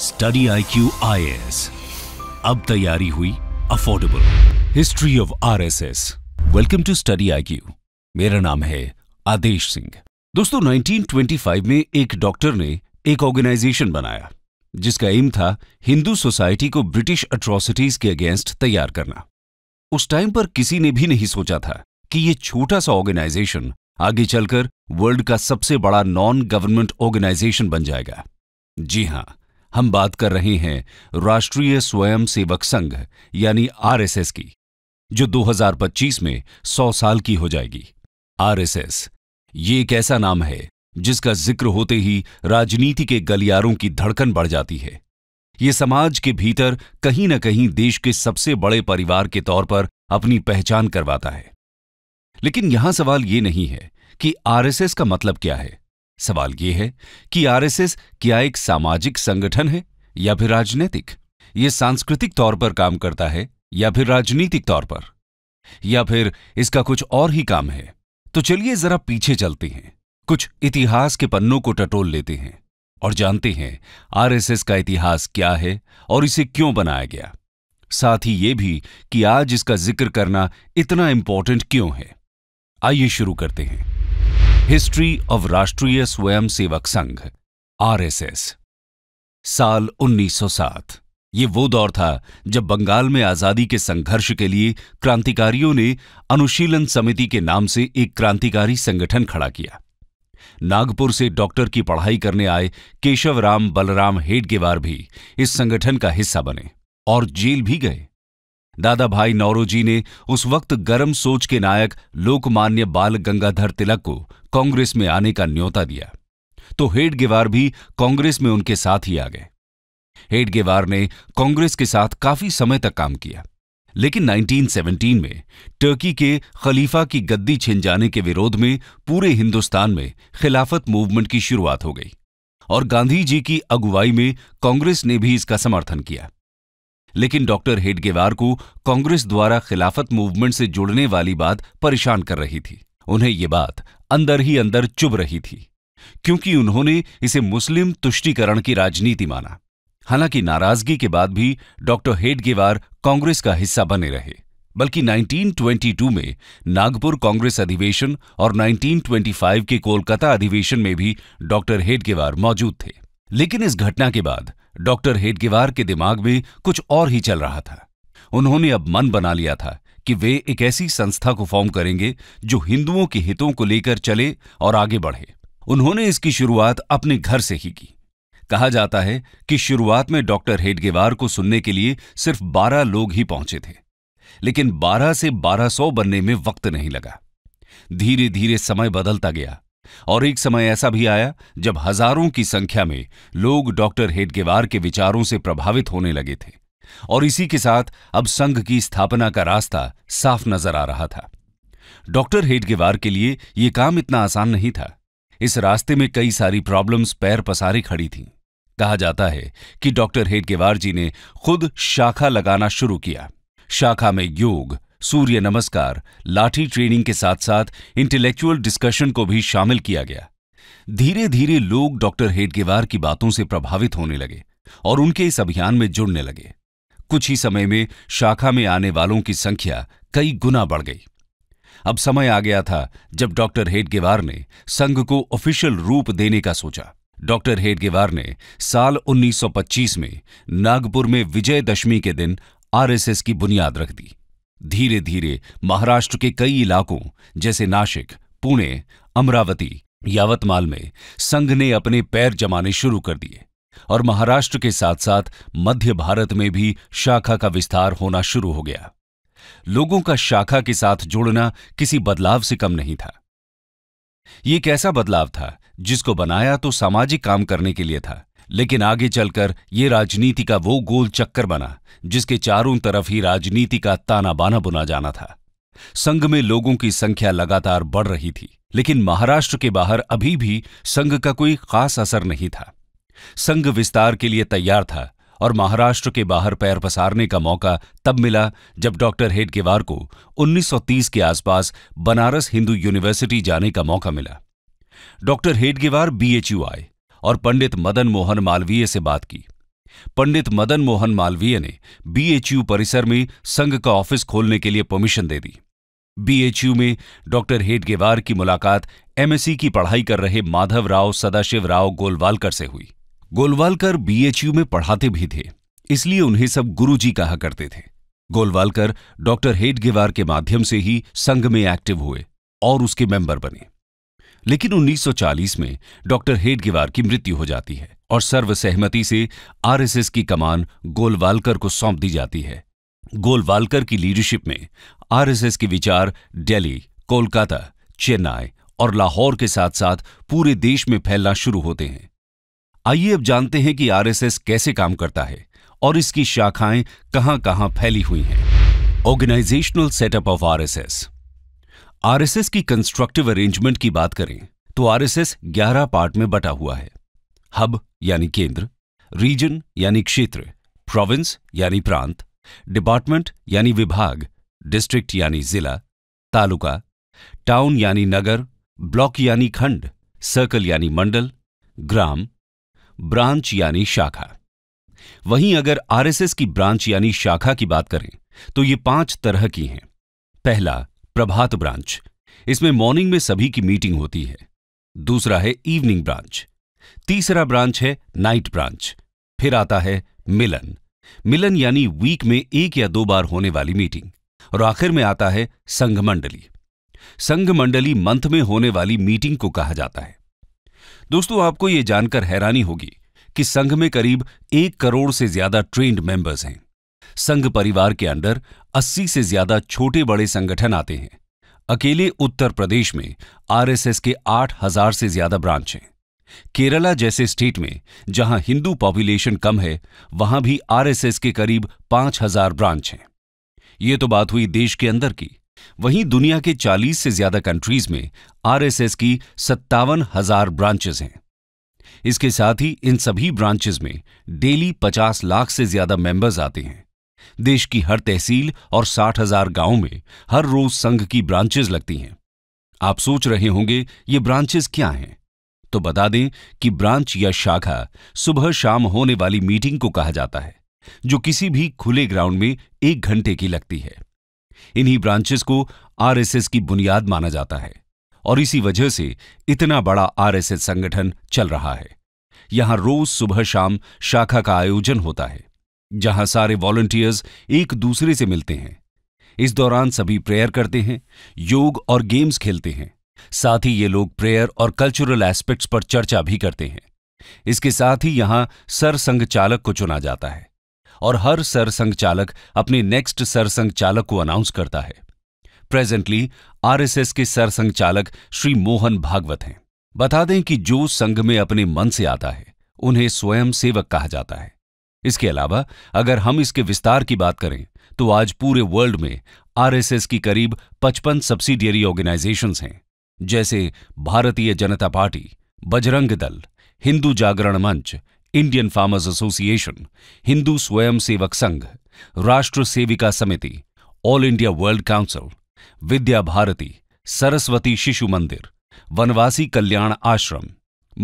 study I Q I S अब तैयारी हुई affordable history of R S S welcome to study I Q मेरा नाम है आदेश सिंह दोस्तों 1925 में एक डॉक्टर ने एक ऑर्गेनाइजेशन बनाया जिसका एम था हिंदू सोसाइटी को ब्रिटिश अट्रॉसिटीज के अगेंस्ट तैयार करना उस टाइम पर किसी ने भी नहीं सोचा था कि यह छोटा सा ऑर्गेनाइजेशन आगे चलकर वर्ल्ड का सबसे बड़ा नॉन गवर्नमेंट ऑर्गेनाइजेशन बन जाएगा जी हां हम बात कर रहे हैं राष्ट्रीय स्वयंसेवक संघ यानी आरएसएस की जो 2025 में 100 साल की हो जाएगी आरएसएस ये एक ऐसा नाम है जिसका जिक्र होते ही राजनीति के गलियारों की धड़कन बढ़ जाती है ये समाज के भीतर कहीं न कहीं देश के सबसे बड़े परिवार के तौर पर अपनी पहचान करवाता है लेकिन यहां सवाल ये नहीं है कि आरएसएस का मतलब क्या है सवाल यह है कि आरएसएस क्या एक सामाजिक संगठन है या फिर राजनीतिक ये सांस्कृतिक तौर पर काम करता है या फिर राजनीतिक तौर पर या फिर इसका कुछ और ही काम है तो चलिए जरा पीछे चलते हैं कुछ इतिहास के पन्नों को टटोल लेते हैं और जानते हैं आरएसएस का इतिहास क्या है और इसे क्यों बनाया गया साथ ही ये भी कि आज इसका जिक्र करना इतना इंपॉर्टेंट क्यों है आइए शुरू करते हैं हिस्ट्री ऑफ राष्ट्रीय स्वयंसेवक संघ आरएसएस साल 1907 ये वो दौर था जब बंगाल में आजादी के संघर्ष के लिए क्रांतिकारियों ने अनुशीलन समिति के नाम से एक क्रांतिकारी संगठन खड़ा किया नागपुर से डॉक्टर की पढ़ाई करने आए केशव राम बलराम हेडगेवार भी इस संगठन का हिस्सा बने और जेल भी गए दादा भाई नौरोजी ने उस वक्त गर्म सोच के नायक लोकमान्य बाल गंगाधर तिलक को कांग्रेस में आने का न्योता दिया तो हेडगेवार भी कांग्रेस में उनके साथ ही आ गए हेडगेवार ने कांग्रेस के साथ काफी समय तक काम किया लेकिन 1917 में टर्की के खलीफा की गद्दी छिन जाने के विरोध में पूरे हिंदुस्तान में खिलाफत मूवमेंट की शुरुआत हो गई और गांधी जी की अगुवाई में कांग्रेस ने भी इसका समर्थन किया लेकिन डॉक्टर हेडगेवार को कांग्रेस द्वारा खिलाफत मूवमेंट से जुड़ने वाली बात परेशान कर रही थी उन्हें ये बात अंदर ही अंदर चुभ रही थी क्योंकि उन्होंने इसे मुस्लिम तुष्टीकरण की राजनीति माना हालांकि नाराजगी के बाद भी डॉक्टर हेडगेवार कांग्रेस का हिस्सा बने रहे बल्कि 1922 में नागपुर कांग्रेस अधिवेशन और 1925 के कोलकाता अधिवेशन में भी डॉक्टर हेडगेवार मौजूद थे लेकिन इस घटना के बाद डॉक्टर हेडगेवार के दिमाग में कुछ और ही चल रहा था उन्होंने अब मन बना लिया था कि वे एक ऐसी संस्था को फॉर्म करेंगे जो हिंदुओं के हितों को लेकर चले और आगे बढ़े उन्होंने इसकी शुरुआत अपने घर से ही की कहा जाता है कि शुरुआत में डॉक्टर हेडगेवार को सुनने के लिए सिर्फ 12 लोग ही पहुंचे थे लेकिन 12 से 1200 बनने में वक्त नहीं लगा धीरे धीरे समय बदलता गया और एक समय ऐसा भी आया जब हजारों की संख्या में लोग डॉक्टर हेडगेवार के विचारों से प्रभावित होने लगे थे और इसी के साथ अब संघ की स्थापना का रास्ता साफ नजर आ रहा था डॉक्टर हेडगेवार के लिए यह काम इतना आसान नहीं था इस रास्ते में कई सारी प्रॉब्लम्स पैर पसारे खड़ी थीं कहा जाता है कि डॉक्टर हेडगेवार जी ने खुद शाखा लगाना शुरू किया शाखा में योग सूर्य नमस्कार लाठी ट्रेनिंग के साथ साथ इंटेलेक्चुअल डिस्कशन को भी शामिल किया गया धीरे धीरे लोग डॉक्टर हेडगेवार की बातों से प्रभावित होने लगे और उनके इस अभियान में जुड़ने लगे कुछ ही समय में शाखा में आने वालों की संख्या कई गुना बढ़ गई अब समय आ गया था जब डॉक्टर हेडगेवार ने संघ को ऑफिशियल रूप देने का सोचा डॉक्टर हेडगेवार ने साल 1925 में नागपुर में विजयदशमी के दिन आरएसएस की बुनियाद रख दी धीरे धीरे महाराष्ट्र के कई इलाकों जैसे नासिक पुणे अमरावती यावतमाल में संघ ने अपने पैर जमाने शुरू कर दिए और महाराष्ट्र के साथ साथ मध्य भारत में भी शाखा का विस्तार होना शुरू हो गया लोगों का शाखा के साथ जोड़ना किसी बदलाव से कम नहीं था ये कैसा बदलाव था जिसको बनाया तो सामाजिक काम करने के लिए था लेकिन आगे चलकर ये राजनीति का वो गोल चक्कर बना जिसके चारों तरफ ही राजनीति का ताना बाना बुना जाना था संघ में लोगों की संख्या लगातार बढ़ रही थी लेकिन महाराष्ट्र के बाहर अभी भी संघ का कोई खास असर नहीं था संघ विस्तार के लिए तैयार था और महाराष्ट्र के बाहर पैर पसारने का मौका तब मिला जब डॉक्टर हेडगेवार को 1930 के आसपास बनारस हिंदू यूनिवर्सिटी जाने का मौका मिला डॉक्टर हेडगेवार बीएचयू आए और पंडित मदन मोहन मालवीय से बात की पंडित मदन मोहन मालवीय ने बीएचयू परिसर में संघ का ऑफिस खोलने के लिए परमिशन दे दी बीएचयू में डॉक्टर हेडगेवार की मुलाकात एमएससी की पढ़ाई कर रहे माधव राव सदाशिव राव गोलवालकर से हुई गोलवालकर बीएचयू में पढ़ाते भी थे इसलिए उन्हें सब गुरुजी कहा करते थे गोलवालकर डॉक्टर हेडगेवार के माध्यम से ही संघ में एक्टिव हुए और उसके मेंबर बने लेकिन 1940 में डॉक्टर हेडगेवार की मृत्यु हो जाती है और सर्वसहमति से आरएसएस की कमान गोलवालकर को सौंप दी जाती है गोलवालकर की लीडरशिप में आरएसएस के विचार दिल्ली कोलकाता चेन्नई और लाहौर के साथ साथ पूरे देश में फैलना शुरू होते हैं आइए अब जानते हैं कि आरएसएस कैसे काम करता है और इसकी शाखाएं कहां कहां फैली हुई हैं organisational setup of RSS RSS की कंस्ट्रक्टिव अरेंजमेंट की बात करें तो आरएसएस 11 पार्ट में बटा हुआ है हब यानी केंद्र रीजन यानी क्षेत्र प्रोविंस यानी प्रांत डिपार्टमेंट यानी विभाग डिस्ट्रिक्ट यानी जिला तालुका टाउन यानी नगर ब्लॉक यानी खंड सर्कल यानी मंडल ग्राम ब्रांच यानी शाखा वहीं अगर आरएसएस की ब्रांच यानी शाखा की बात करें तो ये पांच तरह की हैं पहला प्रभात ब्रांच इसमें मॉर्निंग में सभी की मीटिंग होती है दूसरा है इवनिंग ब्रांच तीसरा ब्रांच है नाइट ब्रांच फिर आता है मिलन मिलन यानी वीक में एक या दो बार होने वाली मीटिंग और आखिर में आता है संघ मंडली संघ मंडली मंथ में होने वाली मीटिंग को कहा जाता है दोस्तों आपको यह जानकर हैरानी होगी कि संघ में करीब एक करोड़ से ज्यादा ट्रेन्ड मेंबर्स हैं संघ परिवार के अंडर 80 से ज्यादा छोटे बड़े संगठन आते हैं अकेले उत्तर प्रदेश में आरएसएस के 8000 से ज्यादा ब्रांच हैं केरला जैसे स्टेट में जहां हिंदू पॉपुलेशन कम है वहां भी आरएसएस के करीब 5000 ब्रांच हैं ये तो बात हुई देश के अंदर की वहीं दुनिया के 40 से ज्यादा कंट्रीज में आरएसएस की सत्तावन हजार ब्रांचेज हैं इसके साथ ही इन सभी ब्रांचेज में डेली 50 लाख से ज्यादा मेंबर्स आते हैं देश की हर तहसील और साठ हजार गांवों में हर रोज संघ की ब्रांचेज लगती हैं आप सोच रहे होंगे ये ब्रांचेज क्या हैं तो बता दें कि ब्रांच या शाखा सुबह शाम होने वाली मीटिंग को कहा जाता है जो किसी भी खुले ग्राउंड में एक घंटे की लगती है इन्हीं ब्रांचेस को आरएसएस की बुनियाद माना जाता है और इसी वजह से इतना बड़ा आरएसएस संगठन चल रहा है यहां रोज सुबह शाम शाखा का आयोजन होता है जहां सारे वॉलंटियर्स एक दूसरे से मिलते हैं इस दौरान सभी प्रेयर करते हैं योग और गेम्स खेलते हैं साथ ही ये लोग प्रेयर और कल्चरल एस्पेक्ट्स पर चर्चा भी करते हैं इसके साथ ही यहां सरसंघ चालक को चुना जाता है और हर सरसंघ चालक अपने नेक्स्ट सरसंघ चालक को अनाउंस करता है प्रेजेंटली आरएसएस के सरसंघ चालक श्री मोहन भागवत हैं बता दें कि जो संघ में अपने मन से आता है उन्हें स्वयं सेवक कहा जाता है इसके अलावा अगर हम इसके विस्तार की बात करें तो आज पूरे वर्ल्ड में आरएसएस की करीब 55 सब्सिडियरी ऑर्गेनाइजेशंस हैं जैसे भारतीय जनता पार्टी बजरंग दल हिंदू जागरण मंच इंडियन फार्मर्स एसोसिएशन हिंदू स्वयं सेवक संघ Rashtra Sevika Samiti all India world council Vidya Bharati Saraswati Shishu Mandir Vanvasi Kalyan Ashram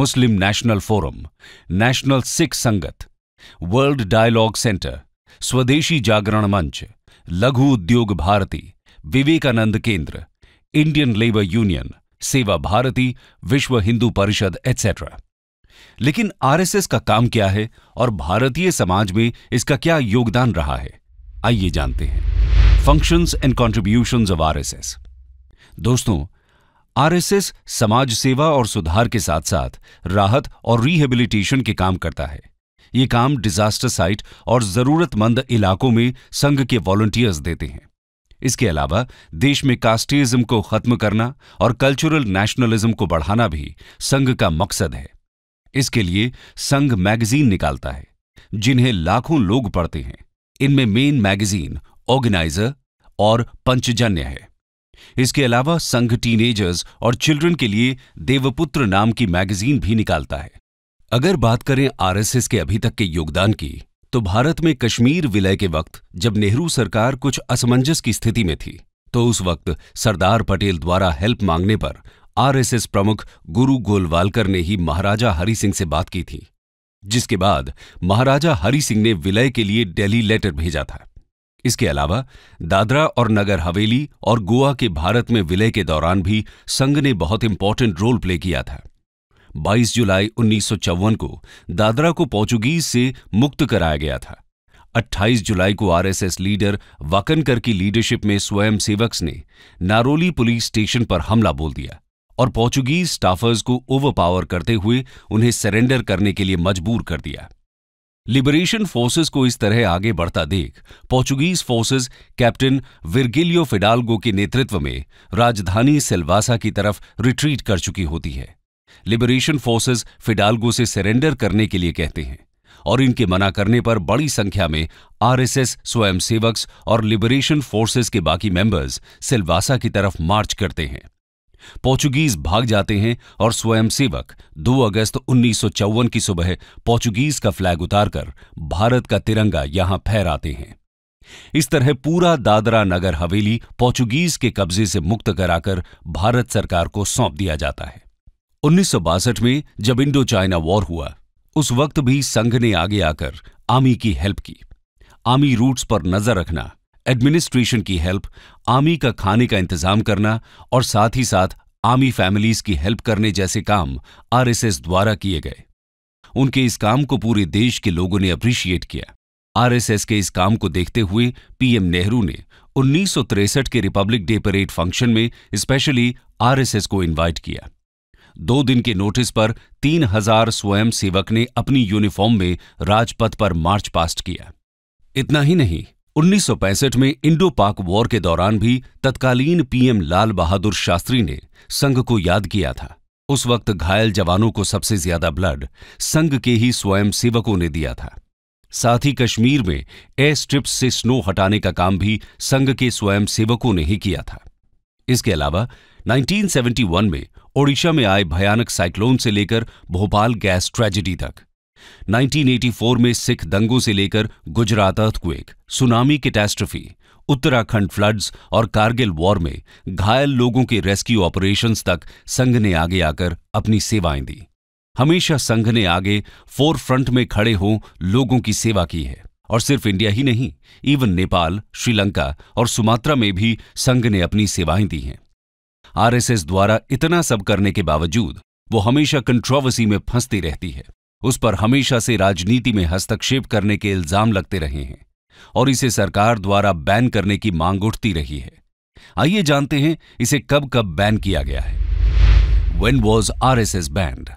Muslim national forum national Sikh Sangat world dialogue centre स्वदेशी जागरण मंच लघु उद्योग भारती विवेकानंद केंद्र इंडियन लेबर यूनियन सेवा भारती विश्व हिंदू परिषद एटसेट्रा लेकिन आरएसएस का काम क्या है और भारतीय समाज में इसका क्या योगदान रहा है आइए जानते हैं functions and contribution of RSS दोस्तों आरएसएस समाज सेवा और सुधार के साथ साथ राहत और रिहेबिलिटेशन के काम करता है ये काम डिजास्टर साइट और जरूरतमंद इलाकों में संघ के वॉलंटियर्स देते हैं इसके अलावा देश में कास्टिज्म को खत्म करना और कल्चरल नेशनलिज्म को बढ़ाना भी संघ का मकसद है इसके लिए संघ मैगजीन निकालता है जिन्हें लाखों लोग पढ़ते हैं इनमें मेन मैगजीन ऑर्गेनाइजर और पंचजन्य है इसके अलावा संघ टीनेजर्स और चिल्ड्रन के लिए देवपुत्र नाम की मैगजीन भी निकालता है अगर बात करें आरएसएस के अभी तक के योगदान की तो भारत में कश्मीर विलय के वक्त जब नेहरू सरकार कुछ असमंजस की स्थिति में थी तो उस वक्त सरदार पटेल द्वारा हेल्प मांगने पर आरएसएस प्रमुख गुरु गोलवालकर ने ही महाराजा हरि सिंह से बात की थी जिसके बाद महाराजा हरि सिंह ने विलय के लिए डेली लेटर भेजा था इसके अलावा दादरा और नगर हवेली और गोवा के भारत में विलय के दौरान भी संघ ने बहुत इंपॉर्टेंट रोल प्ले किया था 22 जुलाई उन्नीस को दादरा को पोर्चुगीज से मुक्त कराया गया था 28 जुलाई को आरएसएस लीडर वाकनकर की लीडरशिप में सेवक्स ने नारोली पुलिस स्टेशन पर हमला बोल दिया और पोर्चुगीज स्टाफर्स को ओवरपावर करते हुए उन्हें सरेंडर करने के लिए मजबूर कर दिया लिबरेशन फोर्सेस को इस तरह आगे बढ़ता देख Portuguese forces captain Virgilio Fidalgo के नेतृत्व में राजधानी सेल्वासा की तरफ रिट्रीट कर चुकी होती है लिबरेशन फोर्सेस फिडाल्गो से सरेंडर करने के लिए कहते हैं और इनके मना करने पर बड़ी संख्या में आरएसएस स्वयंसेवक्स और लिबरेशन फोर्सेस के बाकी मेंबर्स सिल्वासा की तरफ मार्च करते हैं पोर्चुगीज भाग जाते हैं और स्वयंसेवक 2 अगस्त उन्नीस की सुबह पोर्चुगीज का फ्लैग उतारकर भारत का तिरंगा यहां फहराते हैं इस तरह पूरा दादरा नगर हवेली पोर्चुगीज के कब्जे से मुक्त कराकर भारत सरकार को सौंप दिया जाता है उन्नीस में जब इंडो चाइना वॉर हुआ उस वक्त भी संघ ने आगे आकर आर्मी की हेल्प की आर्मी रूट्स पर नजर रखना एडमिनिस्ट्रेशन की हेल्प आर्मी का खाने का इंतजाम करना और साथ ही साथ आर्मी फैमिलीज की हेल्प करने जैसे काम आरएसएस द्वारा किए गए उनके इस काम को पूरे देश के लोगों ने अप्रिशिएट किया आरएसएस के इस काम को देखते हुए पीएम नेहरू ने उन्नीस के रिपब्लिक डे परेड फंक्शन में स्पेशली आरएसएस को इन्वाइट किया दो दिन के नोटिस पर तीन हजार स्वयं सेवक ने अपनी यूनिफॉर्म में राजपथ पर मार्च पास्ट किया इतना ही नहीं 1965 में इंडो पाक वॉर के दौरान भी तत्कालीन पीएम लाल बहादुर शास्त्री ने संघ को याद किया था उस वक्त घायल जवानों को सबसे ज्यादा ब्लड संघ के ही स्वयंसेवकों ने दिया था साथ ही कश्मीर में एयर स्ट्रिप्स से स्नो हटाने का काम भी संघ के स्वयंसेवकों ने ही किया था इसके अलावा 1971 में ओडिशा में आए भयानक साइक्लोन से लेकर भोपाल गैस ट्रेजेडी तक 1984 में सिख दंगों से लेकर Gujarat earthquake tsunami catastrophe Uttarakhand floods और कारगिल वॉर में घायल लोगों के रेस्क्यू ऑपरेशंस तक संघ ने आगे आकर अपनी सेवाएं दी हमेशा संघ ने आगे फोर फ्रंट में खड़े हों लोगों की सेवा की है और सिर्फ इंडिया ही नहीं इवन नेपाल श्रीलंका और सुमात्रा में भी संघ ने अपनी सेवाएं दी हैं आरएसएस द्वारा इतना सब करने के बावजूद वो हमेशा कंट्रोवर्सी में फंसती रहती है उस पर हमेशा से राजनीति में हस्तक्षेप करने के इल्जाम लगते रहे हैं और इसे सरकार द्वारा बैन करने की मांग उठती रही है आइए जानते हैं इसे कब कब बैन किया गया है when was R S S banned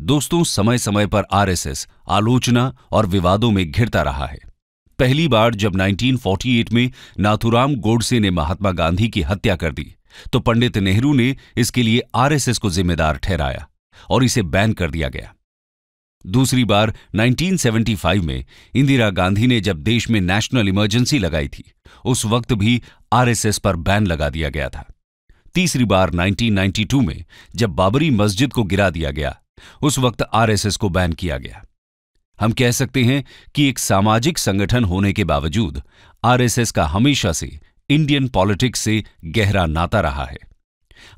दोस्तों समय समय पर आरएसएस आलोचना और विवादों में घिरता रहा है पहली बार जब 1948 में नाथुराम गोडसे ने महात्मा गांधी की हत्या कर दी तो पंडित नेहरू ने इसके लिए आरएसएस को जिम्मेदार ठहराया और इसे बैन कर दिया गया दूसरी बार 1975 में इंदिरा गांधी ने जब देश में नेशनल इमरजेंसी लगाई थी उस वक्त भी आरएसएस पर बैन लगा दिया गया था तीसरी बार 1992 में जब बाबरी मस्जिद को गिरा दिया गया उस वक्त आरएसएस को बैन किया गया हम कह सकते हैं कि एक सामाजिक संगठन होने के बावजूद आरएसएस का हमेशा से इंडियन पॉलिटिक्स से गहरा नाता रहा है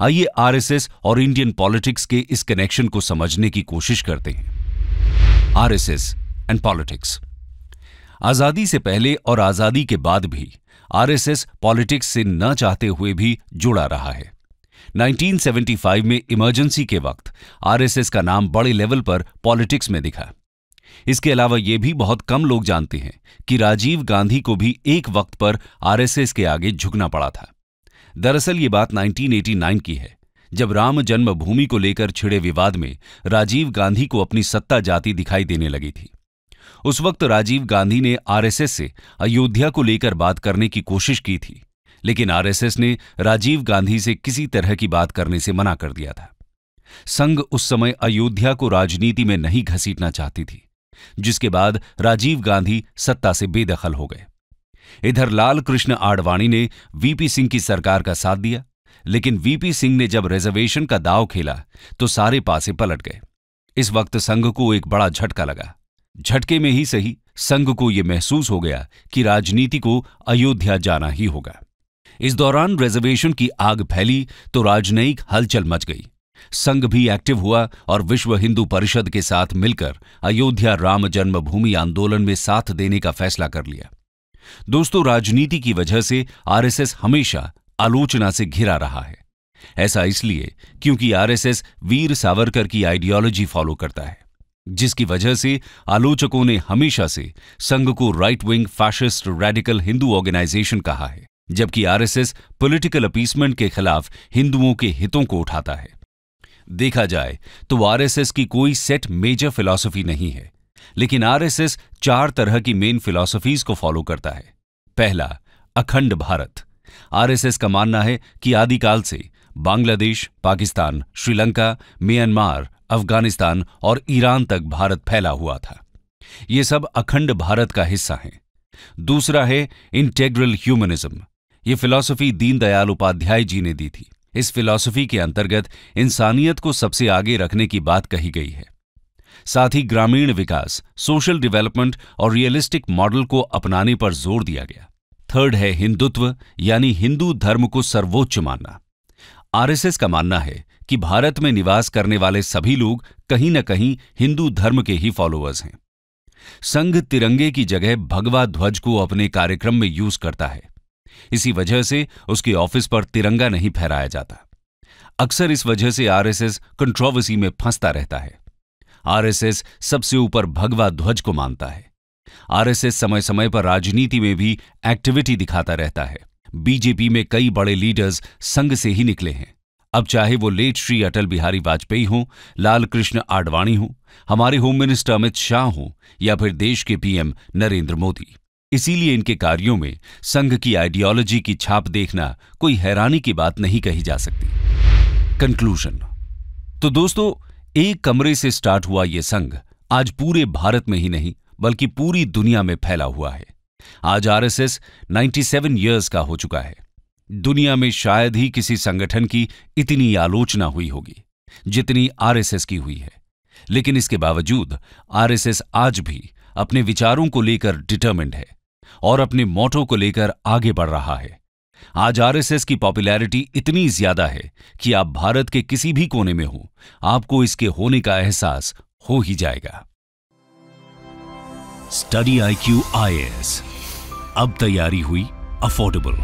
आइए आरएसएस और इंडियन पॉलिटिक्स के इस कनेक्शन को समझने की कोशिश करते हैं आरएसएस एंड पॉलिटिक्स आजादी से पहले और आजादी के बाद भी आरएसएस पॉलिटिक्स से न चाहते हुए भी जुड़ा रहा है 1975 में इमरजेंसी के वक्त आरएसएस का नाम बड़े लेवल पर पॉलिटिक्स में दिखा इसके अलावा ये भी बहुत कम लोग जानते हैं कि राजीव गांधी को भी एक वक्त पर आरएसएस के आगे झुकना पड़ा था दरअसल ये बात 1989 की है जब राम जन्मभूमि को लेकर छिड़े विवाद में राजीव गांधी को अपनी सत्ता जाति दिखाई देने लगी थी उस वक्त राजीव गांधी ने आरएसएस से अयोध्या को लेकर बात करने की कोशिश की थी लेकिन आरएसएस ने राजीव गांधी से किसी तरह की बात करने से मना कर दिया था संघ उस समय अयोध्या को राजनीति में नहीं घसीटना चाहती थी जिसके बाद राजीव गांधी सत्ता से बेदखल हो गए इधर लाल कृष्ण आडवाणी ने वीपी सिंह की सरकार का साथ दिया लेकिन वीपी सिंह ने जब रिजर्वेशन का दाव खेला तो सारे पासे पलट गए इस वक्त संघ को एक बड़ा झटका लगा झटके में ही सही संघ को यह महसूस हो गया कि राजनीति को अयोध्या जाना ही होगा इस दौरान रिजर्वेशन की आग फैली तो राजनयिक हलचल मच गई संघ भी एक्टिव हुआ और विश्व हिंदू परिषद के साथ मिलकर अयोध्या राम जन्मभूमि आंदोलन में साथ देने का फैसला कर लिया दोस्तों राजनीति की वजह से आरएसएस हमेशा आलोचना से घिरा रहा है ऐसा इसलिए क्योंकि आरएसएस वीर सावरकर की आइडियोलॉजी फॉलो करता है जिसकी वजह से आलोचकों ने हमेशा से संघ को right wing fascist radical Hindu organisation कहा है जबकि आरएसएस पॉलिटिकल अपीसमेंट के खिलाफ हिंदुओं के हितों को उठाता है देखा जाए तो आरएसएस की कोई सेट मेजर फिलॉसफी नहीं है लेकिन आरएसएस चार तरह की मेन फिलॉसफीज को फॉलो करता है पहला अखंड भारत आरएसएस का मानना है कि आदिकाल से बांग्लादेश पाकिस्तान श्रीलंका म्यांमार अफगानिस्तान और ईरान तक भारत फैला हुआ था ये सब अखंड भारत का हिस्सा हैं दूसरा है इंटेग्रल ह्यूमनिज्म ये फिलॉसफी दीनदयाल उपाध्याय जी ने दी थी इस फिलॉसफी के अंतर्गत इंसानियत को सबसे आगे रखने की बात कही गई है साथ ही ग्रामीण विकास सोशल डेवलपमेंट और रियलिस्टिक मॉडल को अपनाने पर जोर दिया गया थर्ड है हिंदुत्व यानी हिंदू धर्म को सर्वोच्च मानना आरएसएस का मानना है कि भारत में निवास करने वाले सभी लोग कहीं न कहीं हिंदू धर्म के ही फॉलोअर्स हैं संघ तिरंगे की जगह भगवा ध्वज को अपने कार्यक्रम में यूज करता है इसी वजह से उसके ऑफिस पर तिरंगा नहीं फहराया जाता अक्सर इस वजह से आरएसएस कंट्रोवर्सी में फंसता रहता है आरएसएस सबसे ऊपर भगवा ध्वज को मानता है आरएसएस समय समय पर राजनीति में भी एक्टिविटी दिखाता रहता है बीजेपी में कई बड़े लीडर्स संघ से ही निकले हैं अब चाहे वो लेट श्री अटल बिहारी वाजपेयी हों लाल कृष्ण आडवाणी हों हमारे होम मिनिस्टर अमित शाह हों या फिर देश के पीएम नरेंद्र मोदी इसीलिए इनके कार्यों में संघ की आइडियोलॉजी की छाप देखना कोई हैरानी की बात नहीं कही जा सकती कंक्लूजन तो दोस्तों एक कमरे से स्टार्ट हुआ यह संघ आज पूरे भारत में ही नहीं बल्कि पूरी दुनिया में फैला हुआ है आज आरएसएस 97 इयर्स का हो चुका है दुनिया में शायद ही किसी संगठन की इतनी आलोचना हुई होगी जितनी आरएसएस की हुई है लेकिन इसके बावजूद आरएसएस आज भी अपने विचारों को लेकर डिटर्मेंड है और अपने मोटो को लेकर आगे बढ़ रहा है आज आरएसएस की पॉपुलैरिटी इतनी ज्यादा है कि आप भारत के किसी भी कोने में हो आपको इसके होने का एहसास हो ही जाएगा स्टडी आई क्यू आई अब तैयारी हुई अफोर्डेबल